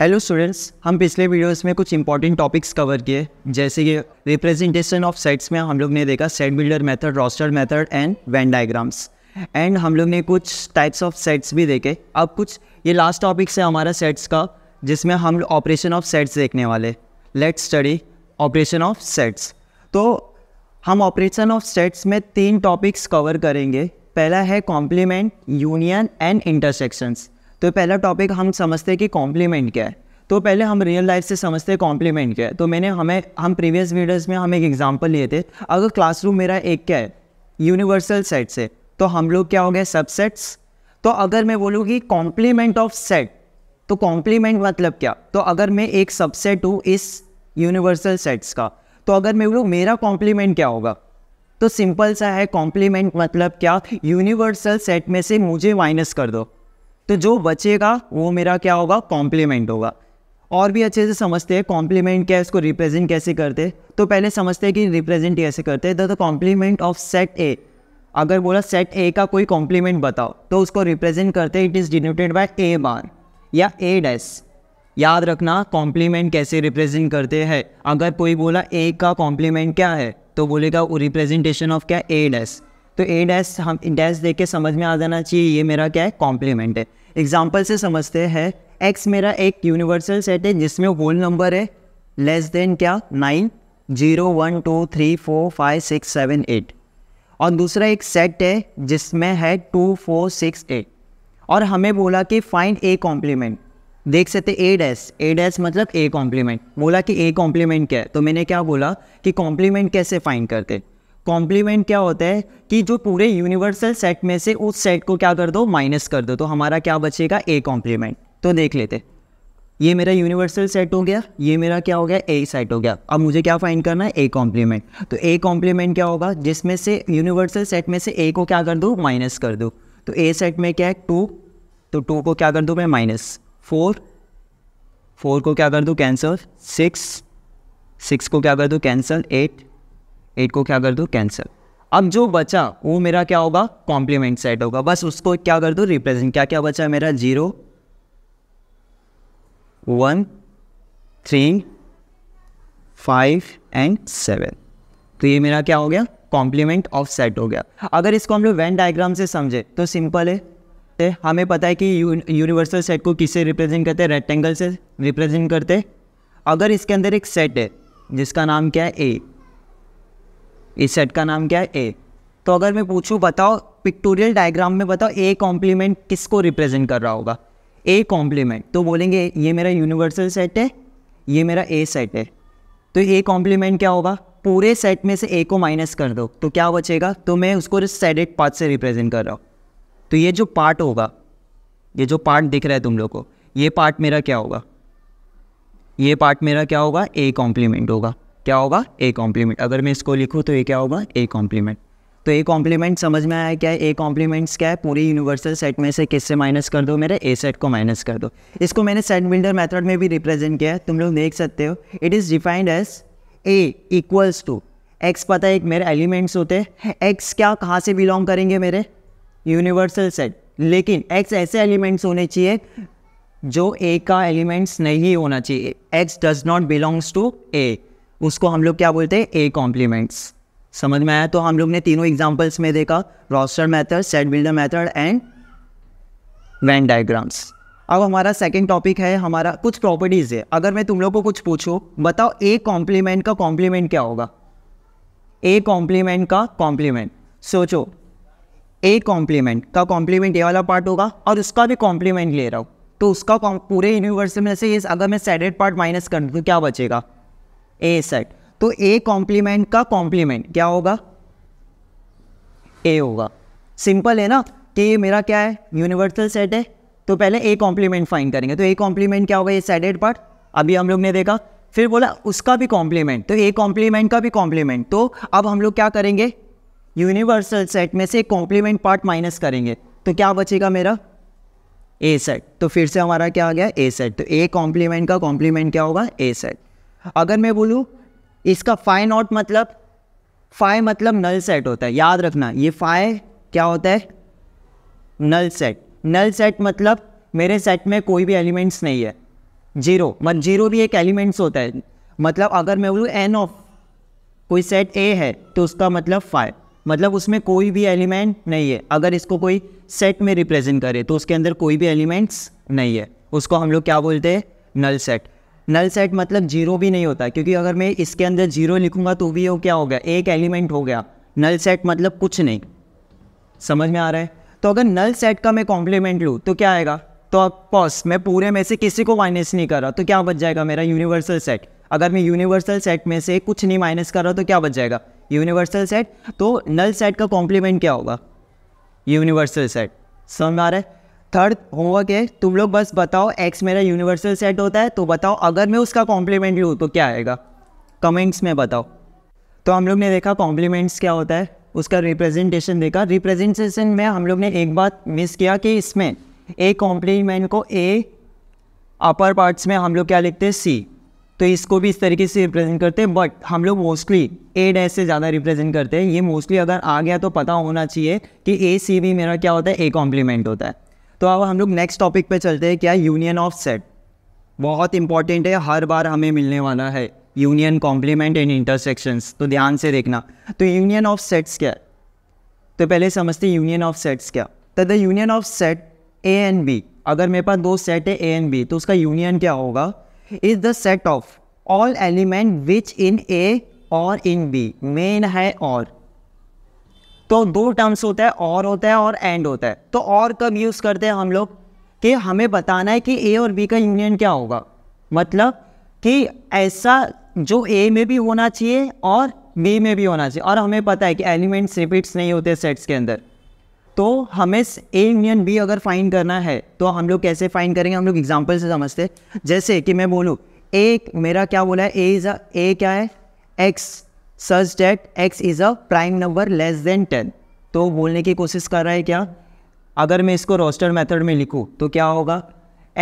Hello students हम पिछले videos में कुछ इंपॉर्टेंट टॉपिक्स कवर किए जैसे कि रिप्रेजेंटेशन ऑफ सेट्स में हम लोग ने देखा set builder method roster method and Venn diagrams and हम लोग ने कुछ टाइप्स ऑफ सेट्स भी देखे अब कुछ ये लास्ट टॉपिक्स है हमारा सेट्स का जिसमें हम ऑपरेशन ऑफ सेट्स देखने वाले let study operation of sets तो हम ऑपरेशन ऑफ सेट्स में तीन टॉपिक्स कवर करेंगे पहला है कॉम्प्लीमेंट यूनियन एंड इंटरसेक्शंस तो पहला टॉपिक हम समझते हैं कि कॉम्प्लीमेंट क्या है तो पहले हम रियल लाइफ से समझते हैं कॉम्प्लीमेंट क्या है तो मैंने हमें हम प्रीवियस वीडियोस में हम एक एग्जांपल लिए थे अगर क्लासरूम मेरा एक क्या है यूनिवर्सल सेट से तो हम लोग क्या हो गए सबसेट्स तो अगर मैं बोलूँ कि कॉम्प्लीमेंट ऑफ सेट तो कॉम्प्लीमेंट मतलब क्या तो अगर मैं एक सबसेट हूँ इस यूनिवर्सल सेट्स का तो अगर मैं बोलूँ मेरा कॉम्प्लीमेंट क्या होगा तो सिंपल सा है कॉम्प्लीमेंट मतलब क्या यूनिवर्सल सेट में से मुझे माइनस कर दो तो जो बचेगा वो मेरा क्या होगा कॉम्प्लीमेंट होगा और भी अच्छे से समझते हैं कॉम्प्लीमेंट क्या है इसको रिप्रेजेंट कैसे करते तो पहले समझते हैं कि रिप्रेजेंट कैसे करते हैं the complement of set A अगर बोला सेट ए का कोई कॉम्प्लीमेंट बताओ तो उसको रिप्रेजेंट करते it is denoted by A bar या ए डैस याद रखना कॉम्प्लीमेंट कैसे रिप्रेजेंट करते हैं अगर कोई बोला ए का कॉम्प्लीमेंट क्या है तो बोलेगा रिप्रेजेंटेशन ऑफ क्या ए डैस तो ए डैस हम डैस देख के समझ में आ जाना चाहिए ये मेरा क्या है कॉम्प्लीमेंट है एग्जाम्पल से समझते हैं एक्स मेरा एक यूनिवर्सल सेट है जिसमें होल नंबर है लेस देन क्या nine zero one two three four five six seven eight और दूसरा एक सेट है जिसमें है टू फोर सिक्स एट और हमें बोला कि फाइंड ए कॉम्प्लीमेंट देख सकते ए डैस ए डैस मतलब ए कॉम्प्लीमेंट बोला कि ए कॉम्प्लीमेंट क्या है तो मैंने क्या बोला कि कॉम्प्लीमेंट कैसे फाइंड करते कॉम्प्लीमेंट क्या होता है कि जो पूरे यूनिवर्सल सेट में से उस सेट को क्या कर दो माइनस कर दो तो हमारा क्या बचेगा ए कॉम्प्लीमेंट तो देख लेते ये मेरा यूनिवर्सल सेट हो गया ये मेरा क्या हो गया ए सेट हो गया अब मुझे क्या फाइंड करना है ए कॉम्प्लीमेंट तो ए कॉम्प्लीमेंट क्या होगा जिसमें से यूनिवर्सल सेट में से ए को क्या कर दो माइनस कर दो तो ए सेट में क्या है टू तो टू को क्या कर दो मैं माइनस फोर फोर को क्या कर दो कैंसल सिक्स सिक्स को क्या कर दो कैंसल एट एट को क्या कर दो कैंसल अब जो बचा वो मेरा क्या होगा कॉम्प्लीमेंट सेट होगा बस उसको क्या कर दो रिप्रेजेंट क्या क्या बचा मेरा zero one three five and seven तो ये मेरा क्या हो गया कॉम्प्लीमेंट ऑफ सेट हो गया अगर इसको हम लोग वेन डायग्राम से समझे तो सिंपल है सकते हैं हमें पता है कि यूनिवर्सल सेट को किससे रिप्रेजेंट करते हैं रेक्टेंगल से रिप्रेजेंट करते हैं अगर इसके अंदर एक सेट है जिसका नाम क्या है ए इस सेट का नाम क्या है ए तो अगर मैं पूछूं बताओ पिक्टोरियल डायग्राम में बताओ ए कॉम्प्लीमेंट किसको रिप्रेजेंट कर रहा होगा ए कॉम्प्लीमेंट तो बोलेंगे ये मेरा यूनिवर्सल सेट है ये मेरा ए सेट है तो ए कॉम्प्लीमेंट क्या होगा पूरे सेट में से ए को माइनस कर दो तो क्या बचेगा तो मैं उसको सेडेड पाथ से रिप्रेजेंट कर रहा हूँ तो ये जो पार्ट होगा ये जो पार्ट दिख रहा है तुम लोग को ये पार्ट मेरा क्या होगा ये पार्ट मेरा क्या होगा ए कॉम्प्लीमेंट होगा क्या होगा ए कॉम्प्लीमेंट अगर मैं इसको लिखूँ तो ये क्या होगा ए कॉम्प्लीमेंट तो ए कॉम्प्लीमेंट समझ में आया क्या है ए कॉम्प्लीमेंट्स क्या है पूरे यूनिवर्सल सेट में से किससे माइनस कर दो मेरे ए सेट को माइनस कर दो इसको मैंने सेट बिल्डर मेथड में भी रिप्रेजेंट किया है तुम लोग देख सकते हो it is defined as A equals to x पता है एक मेरे एलिमेंट्स होते हैं एक्स क्या कहाँ से बिलोंग करेंगे मेरे यूनिवर्सल सेट लेकिन एक्स ऐसे एलिमेंट्स होने चाहिए जो ए का एलिमेंट्स नहीं होना चाहिए x does not belongs to A उसको हम लोग क्या बोलते हैं ए कॉम्प्लीमेंट्स समझ में आया तो हम लोग ने तीनों एग्जाम्पल्स में देखा roster method set builder method and Venn diagrams अब हमारा सेकेंड टॉपिक है हमारा कुछ प्रॉपर्टीज़ है अगर मैं तुम लोग को कुछ पूछूँ बताओ ए कॉम्प्लीमेंट का कॉम्प्लीमेंट क्या होगा ए कॉम्प्लीमेंट का कॉम्प्लीमेंट सोचो ए कॉम्प्लीमेंट का कॉम्प्लीमेंट ए वाला पार्ट होगा और उसका भी कॉम्प्लीमेंट ले रहा हूँ तो उसका पूरे यूनिवर्स में से अगर मैं सेडेड पार्ट माइनस कर दूँ तो क्या बचेगा ए सेट तो ए कॉम्प्लीमेंट का कॉम्प्लीमेंट क्या होगा ए होगा सिंपल है ना कि मेरा क्या है यूनिवर्सल सेट है तो पहले ए कॉम्प्लीमेंट फाइन करेंगे तो ए कॉम्प्लीमेंट क्या होगा ये सेडेड पार्ट अभी हम लोग ने देखा फिर बोला उसका भी कॉम्प्लीमेंट तो ए कॉम्प्लीमेंट का भी कॉम्प्लीमेंट तो अब हम लोग क्या करेंगे यूनिवर्सल सेट में से कॉम्प्लीमेंट पार्ट माइनस करेंगे तो क्या बचेगा मेरा ए सेट तो फिर से हमारा क्या आ गया ए सेट तो ए कॉम्प्लीमेंट का कॉम्प्लीमेंट क्या होगा ए सेट अगर मैं बोलूँ इसका फाइ नॉट मतलब फाइ मतलब नल सेट होता है याद रखना ये फाइ क्या होता है नल सेट नल सेट मतलब मेरे सेट में कोई भी एलिमेंट्स नहीं है जीरो मतलब जीरो भी एक एलिमेंट्स होता है मतलब अगर मैं बोलूँ एन ऑफ कोई सेट ए है तो उसका मतलब फाइव मतलब उसमें कोई भी एलिमेंट नहीं है अगर इसको कोई सेट में रिप्रेजेंट करे तो उसके अंदर कोई भी एलिमेंट्स नहीं है उसको हम लोग क्या बोलते हैं नल सेट नल सेट मतलब जीरो भी नहीं होता क्योंकि अगर मैं इसके अंदर जीरो लिखूंगा तो भी वो क्या हो गया एक एलिमेंट हो गया नल सेट मतलब कुछ नहीं समझ में आ रहा है तो अगर नल सेट का मैं कॉम्प्लीमेंट लूँ तो क्या आएगा तो अब पॉस मैं पूरे में से किसी को माइनस नहीं कर रहा तो क्या बच जाएगा मेरा यूनिवर्सल सेट अगर मैं यूनिवर्सल सेट में से कुछ नहीं माइनस कर रहा तो क्या बच जाएगा यूनिवर्सल सेट तो नल सेट का कॉम्प्लीमेंट क्या होगा यूनिवर्सल सेट समझ आ रहा है थर्ड होमवर्क है तुम लोग बस बताओ एक्स मेरा यूनिवर्सल सेट होता है तो बताओ अगर मैं उसका कॉम्प्लीमेंट लूँ तो क्या आएगा कमेंट्स में बताओ तो हम लोग ने देखा कॉम्प्लीमेंट्स क्या होता है उसका रिप्रेजेंटेशन देखा रिप्रेजेंटेशन में हम लोग ने एक बात मिस किया कि इसमें ए कॉम्प्लीमेंट को ए अपर पार्ट्स में हम लोग क्या लिखते हैं सी तो इसको भी इस तरीके से रिप्रेजेंट करते हैं बट हम लोग मोस्टली ए डैस से ज़्यादा रिप्रेजेंट करते हैं ये मोस्टली अगर आ गया तो पता होना चाहिए कि ए सी भी मेरा क्या होता है ए कॉम्प्लीमेंट होता है तो अब हम लोग नेक्स्ट टॉपिक पे चलते हैं क्या यूनियन ऑफ सेट बहुत इंपॉर्टेंट है हर बार हमें मिलने वाला है यूनियन कॉम्प्लीमेंट एंड इंटरसेक्शंस तो ध्यान से देखना तो यूनियन ऑफ सेट्स क्या है तो पहले समझते यूनियन ऑफ सेट्स क्या तो the union of set A and B अगर मेरे पास दो सेट है ए एंड बी तो उसका यूनियन क्या होगा is the set of all element which in A और इन बी मेन है और तो दो टर्म्स होता है और होता है और एंड होता है तो और कब यूज़ करते हैं हम लोग कि हमें बताना है कि ए और बी का यूनियन क्या होगा मतलब कि ऐसा जो ए में भी होना चाहिए और बी में भी होना चाहिए और हमें पता है कि एलिमेंट्स रिपीट्स नहीं होते सेट्स के अंदर तो हमें ए यूनियन बी अगर फाइन करना है तो हम लोग कैसे फाइन करेंगे हम लोग एग्जाम्पल से समझते जैसे कि मैं बोलूँ ए मेरा क्या बोला है ए इज़ अ ए क्या है x such that x is a prime number less than ten तो बोलने की कोशिश कर रहा है क्या अगर मैं इसको रोस्टर मेथड में लिखूँ तो क्या होगा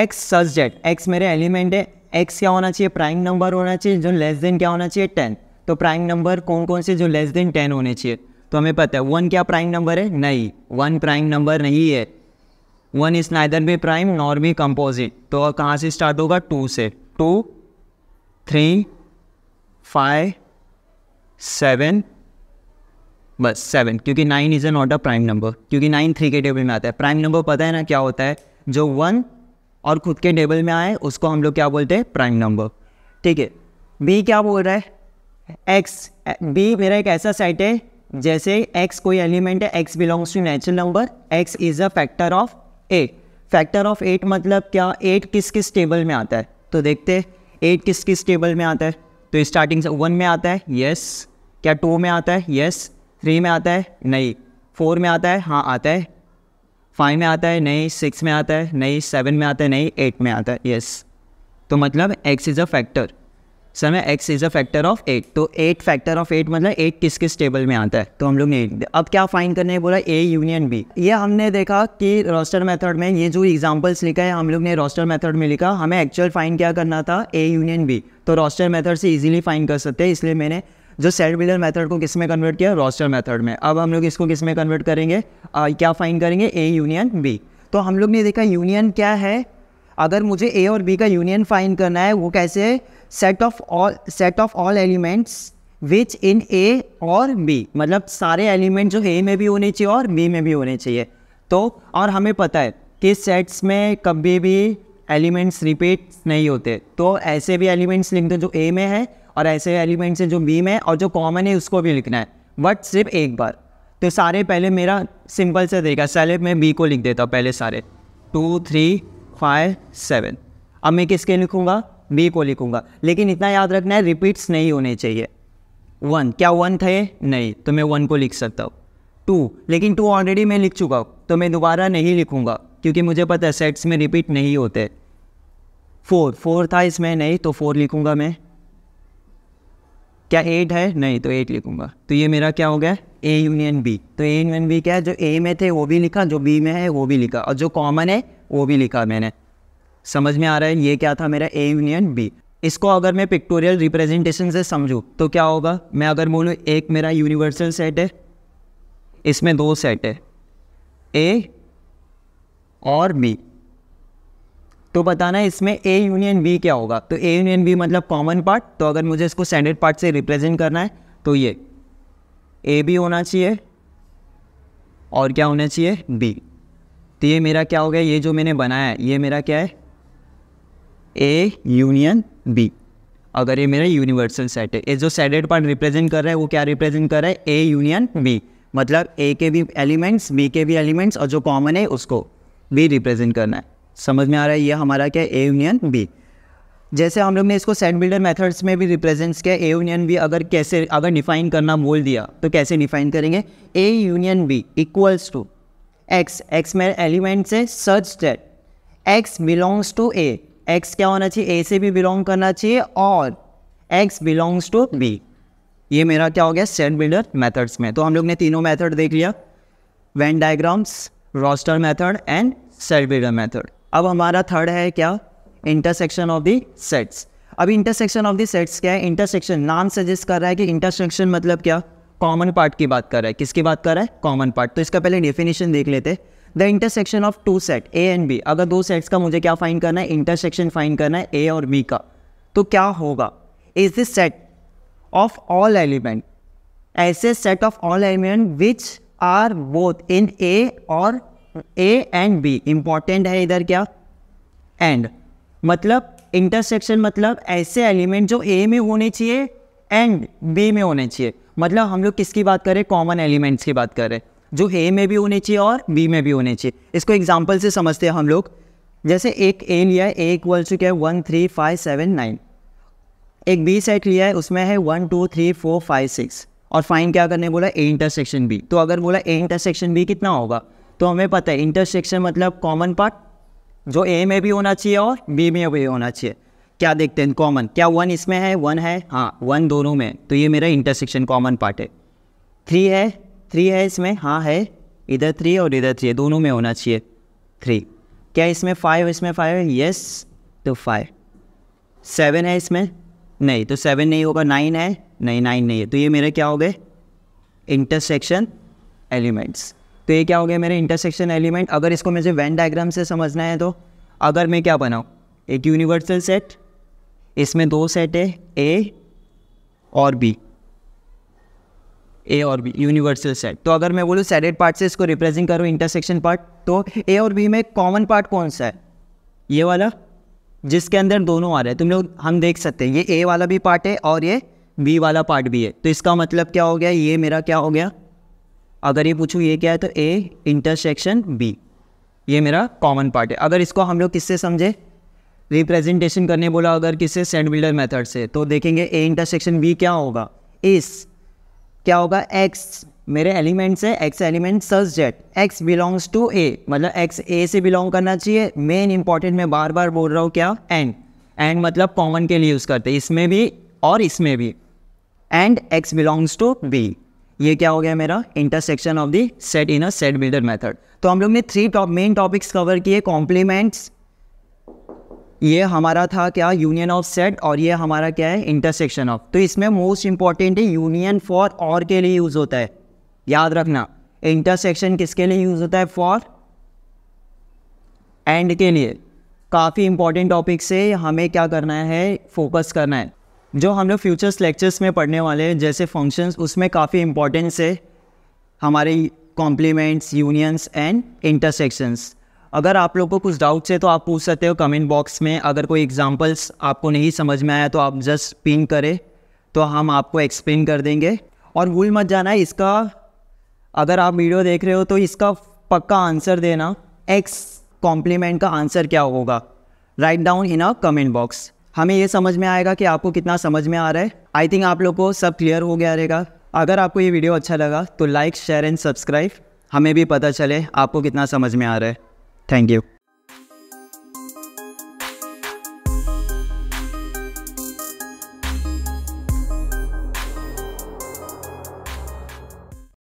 एक्स सच डेट एक्स मेरे एलिमेंट है एक्स क्या होना चाहिए प्राइम नंबर होना चाहिए जो लेस देन क्या होना चाहिए टेन तो प्राइम नंबर कौन कौन से जो लेस देन टेन होने चाहिए तो हमें पता है वन क्या प्राइम नंबर है नहीं वन प्राइम नंबर नहीं है वन इज नाइदर भी प्राइम नॉर भी कंपोजिट तो कहाँ से स्टार्ट होगा टू से टू थ्री फाइव सेवन बस सेवन क्योंकि nine is not a prime number क्योंकि नाइन थ्री के टेबल में आता है प्राइम नंबर पता है ना क्या होता है जो वन और खुद के टेबल में आए उसको हम लोग क्या बोलते हैं प्राइम नंबर ठीक है बी क्या बोल रहा है एक्स बी मेरा एक ऐसा साइट है जैसे x कोई एलिमेंट है x belongs to natural number x is a factor of A factor of eight मतलब क्या एट किस किस टेबल में आता है तो देखते एट किस किस टेबल में आता है तो स्टार्टिंग से वन में आता है यस क्या टू में आता है यस थ्री में आता है नहीं फोर में आता है हाँ आता है फाइव में आता है नहीं सिक्स में आता है नहीं सेवन में आता है नहीं एट में आता है यस तो मतलब एक्स इज़ अ फैक्टर समय x x is a factor of eight तो एट फैक्टर ऑफ एट मतलब एट किस किस टेबल में आता है तो हम लोग ने अब क्या फाइन करने है? बोला ए यूनियन बी ये हमने देखा कि रोस्टर मेथड में ये जो एग्जांपल्स लिखा है हम लोग ने रोस्टर मेथड में लिखा हमें एक्चुअल फाइन क्या करना था ए यूनियन बी तो रोस्टर मेथड से इजीली फाइन कर सकते हैं इसलिए मैंने जो सेट बिल्डर मेथड को किस में कन्वर्ट किया रोस्टर मेथड में अब हम लोग इसको किस में कन्वर्ट करेंगे आ, क्या फाइन करेंगे ए यूनियन बी तो हम लोग ने देखा यूनियन क्या है अगर मुझे ए और बी का यूनियन फाइन करना है वो कैसे set of all set of all elements which in A और बी मतलब सारे एलिमेंट जो ए में भी होने चाहिए और बी में भी होने चाहिए तो और हमें पता है कि सेट्स में कभी भी एलिमेंट्स रिपीट नहीं होते तो ऐसे भी एलिमेंट्स लिख दो जो ए में है और ऐसे एलिमेंट्स हैं जो बी में और जो कॉमन है उसको भी लिखना है बट सिर्फ एक बार तो सारे पहले मेरा सिंपल सा तरीका पहले मैं बी को लिख देता हूँ पहले सारे टू थ्री फाइव सेवन अब मैं किसके लिखूँगा बी को लिखूंगा लेकिन इतना याद रखना है रिपीट्स नहीं होने चाहिए वन क्या वन थे नहीं तो मैं वन को लिख सकता हूँ टू लेकिन टू ऑलरेडी मैं लिख चुका हूँ तो मैं दोबारा नहीं लिखूंगा क्योंकि मुझे पता है सेट्स में रिपीट नहीं होते फोर फोर था इसमें नहीं तो फोर लिखूँगा मैं क्या एट है नहीं तो एट लिखूँगा तो ये मेरा क्या हो गया ए यूनियन बी तो ए यूनियन बी क्या है जो ए में थे वो भी लिखा जो बी में है वो भी लिखा और जो कॉमन है वो भी लिखा मैंने समझ में आ रहा है ये क्या था मेरा ए यूनियन बी इसको अगर मैं पिक्टोरियल रिप्रेजेंटेशन से समझूँ तो क्या होगा मैं अगर बोलूँ एक मेरा यूनिवर्सल सेट है इसमें दो सेट है ए और बी तो बताना इसमें ए यूनियन बी क्या होगा तो ए यूनियन बी मतलब कॉमन पार्ट तो अगर मुझे इसको स्टैंडर्ड पार्ट से रिप्रेजेंट करना है तो ये ए बी होना चाहिए और क्या होना चाहिए बी तो ये मेरा क्या हो गया ये जो मैंने बनाया है ये मेरा क्या है ए यूनियन बी अगर ये मेरा यूनिवर्सल सेट है ये जो सेडेड पार्ट रिप्रेजेंट कर रहा है वो क्या रिप्रेजेंट कर रहा है ए यूनियन बी मतलब ए के भी एलिमेंट्स बी के भी एलिमेंट्स और जो कॉमन है उसको बी रिप्रेजेंट करना है समझ में आ रहा है ये हमारा क्या ए यूनियन बी जैसे हम लोग ने इसको सेट बिल्डर मेथड्स में भी रिप्रेजेंट्स किया ए यूनियन बी अगर कैसे अगर डिफाइन करना बोल दिया तो कैसे डिफाइन करेंगे A union B equals to x x में एलिमेंट्स है सर्च that x belongs to A x क्या होना चाहिए ए से भी बिलोंग करना चाहिए और एक्स बिलोंग्स टू बी ये मेरा क्या हो गया सेट बिल्डर मेथड्स में तो हम लोग ने तीनों मेथड देख लिया Venn diagrams roster method and set builder method अब हमारा थर्ड है क्या इंटरसेक्शन ऑफ द सेट्स अब इंटरसेक्शन ऑफ द सेट्स क्या है इंटरसेक्शन नाम सजेस्ट कर रहा है कि इंटरसेक्शन मतलब क्या कॉमन पार्ट की बात कर रहा है किसकी बात कर रहा है कॉमन पार्ट तो इसका पहले डेफिनेशन देख लेते हैं the intersection of two set A and B अगर दो सेट्स का मुझे क्या फाइन करना है इंटरसेक्शन फाइन करना है ए और बी का तो क्या होगा is this set of all element ऐसे set of all element which are both in A और ए एंड बी इंपॉर्टेंट है इधर क्या एंड मतलब इंटरसेक्शन मतलब ऐसे एलिमेंट जो ए में होने चाहिए एंड बी में होने चाहिए मतलब हम लोग किसकी बात करें कॉमन एलिमेंट्स की बात करें जो ए में भी होने चाहिए और बी में भी होने चाहिए इसको एग्जाम्पल से समझते हैं हम लोग जैसे एक ए लिया है ए इक्वल टू क्या है one three five seven nine एक बी सेट लिया है उसमें है one two three four five six और फाइन क्या करने बोला ए इंटरसेक्शन बी तो अगर बोला ए इंटरसेक्शन बी कितना होगा तो हमें पता है इंटरसेक्शन मतलब कॉमन पार्ट जो ए में भी होना चाहिए और बी में भी होना चाहिए क्या देखते हैं कॉमन क्या वन इसमें है वन है हाँ वन दोनों में तो ये मेरा इंटरसेक्शन कॉमन पार्ट है थ्री है थ्री है इसमें हाँ है इधर थ्री और इधर थ्री दोनों में होना चाहिए थ्री क्या इसमें फाइव इसमें फाइव है यस तो फाइव सेवन है इसमें नहीं तो सेवन नहीं होगा नाइन है नहीं नाइन नहीं है तो ये मेरे क्या हो गए इंटरसेक्शन एलिमेंट्स तो ये क्या हो गया मेरे इंटरसेक्शन एलिमेंट अगर इसको मुझे वैन डायग्राम से समझना है तो अगर मैं क्या बनाऊँ एक यूनिवर्सल सेट इसमें दो सेट है ए और बी ए और बी यूनिवर्सल सेट तो अगर मैं बोलूँ सेडेड पार्ट से इसको रिप्रेजेंट करूँ इंटरसेक्शन पार्ट तो ए और बी में कॉमन पार्ट कौन सा है ये वाला जिसके अंदर दोनों आ रहे हैं तुम लोग हम देख सकते हैं ये ए वाला भी पार्ट है और ये बी वाला पार्ट भी है तो इसका मतलब क्या हो गया ये मेरा क्या हो गया अगर ये पूछूँ ये क्या है तो ए इंटरसेक्शन बी ये मेरा कॉमन पार्ट है अगर इसको हम लोग किससे समझे रिप्रेजेंटेशन करने बोला अगर किससे सेंड बिल्डर मेथड से तो देखेंगे ए इंटरसेक्शन बी क्या होगा इस क्या होगा एक्स मेरे एलिमेंट्स है एक्स एलिमेंट सर्स that x belongs to A मतलब एक्स ए से बिलोंग करना चाहिए मेन इंपॉर्टेंट मैं बार बार बोल रहा हूँ क्या एंड एंड मतलब कॉमन के लिए यूज़ करते हैं इसमें भी और इसमें भी and x belongs to B ये क्या हो गया मेरा intersection of the set in a set builder method तो हम लोग ने थ्री मेन टॉपिक्स कवर किए कॉम्प्लीमेंट्स ये हमारा था क्या यूनियन ऑफ सेट और ये हमारा क्या है इंटरसेक्शन ऑफ तो इसमें मोस्ट इंपॉर्टेंट है यूनियन फॉर और के लिए यूज़ होता है याद रखना इंटरसेक्शन किसके लिए यूज़ होता है फॉर एंड के लिए काफ़ी इंपॉर्टेंट टॉपिक से हमें क्या करना है फोकस करना है जो हम लोग फ्यूचर्स लेक्चर्स में पढ़ने वाले हैं जैसे फंक्शंस उसमें काफ़ी इंपॉर्टेंस है हमारे कॉम्प्लीमेंट्स यूनियंस एंड इंटरसेक्शंस अगर आप लोग को कुछ डाउट्स है तो आप पूछ सकते हो कमेंट बॉक्स में अगर कोई एग्जांपल्स आपको नहीं समझ में आया तो आप जस्ट पिन करें तो हम आपको एक्सप्लेन कर देंगे और भूल मत जाना इसका अगर आप वीडियो देख रहे हो तो इसका पक्का आंसर देना एक्स कॉम्प्लीमेंट का आंसर क्या होगा write down in a comment box हमें ये समझ में आएगा कि आपको कितना समझ में आ रहा है आई थिंक आप लोग को सब क्लियर हो गया रहेगा अगर आपको ये वीडियो अच्छा लगा तो लाइक शेयर एंड सब्सक्राइब हमें भी पता चले आपको कितना समझ में आ रहा है Thank you.